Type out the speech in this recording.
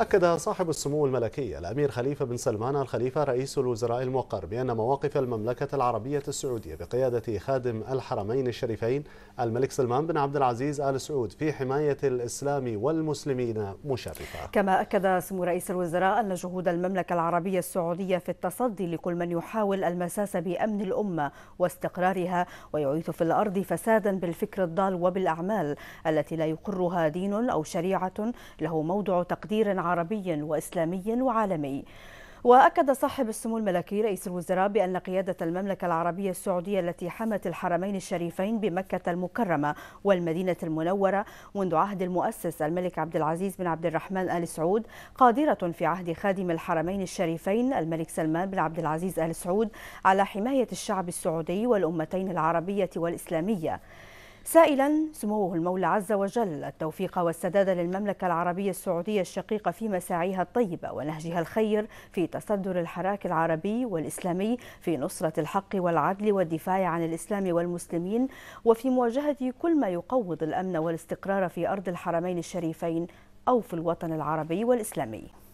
أكد صاحب السمو الملكي الأمير خليفة بن سلمان الخليفة رئيس الوزراء الموقر بأن مواقف المملكة العربية السعودية بقيادة خادم الحرمين الشريفين الملك سلمان بن عبد العزيز آل سعود في حماية الإسلام والمسلمين مشرفة كما أكد سمو رئيس الوزراء أن جهود المملكة العربية السعودية في التصدي لكل من يحاول المساس بأمن الأمة واستقرارها ويعيث في الأرض فسادا بالفكر الضال وبالأعمال التي لا يقرها دين أو شريعة له موضع تقدير عربي وإسلامي وعالمي وأكد صاحب السمو الملكي رئيس الوزراء بأن قيادة المملكة العربية السعودية التي حمت الحرمين الشريفين بمكة المكرمة والمدينة المنورة منذ عهد المؤسس الملك عبد العزيز بن عبد الرحمن آل سعود قادرة في عهد خادم الحرمين الشريفين الملك سلمان بن عبد العزيز آل سعود على حماية الشعب السعودي والأمتين العربية والإسلامية سائلا سموه المولى عز وجل التوفيق والسداد للمملكة العربية السعودية الشقيقة في مساعيها الطيبة ونهجها الخير في تصدر الحراك العربي والإسلامي في نصرة الحق والعدل والدفاع عن الإسلام والمسلمين وفي مواجهة كل ما يقوض الأمن والاستقرار في أرض الحرمين الشريفين أو في الوطن العربي والإسلامي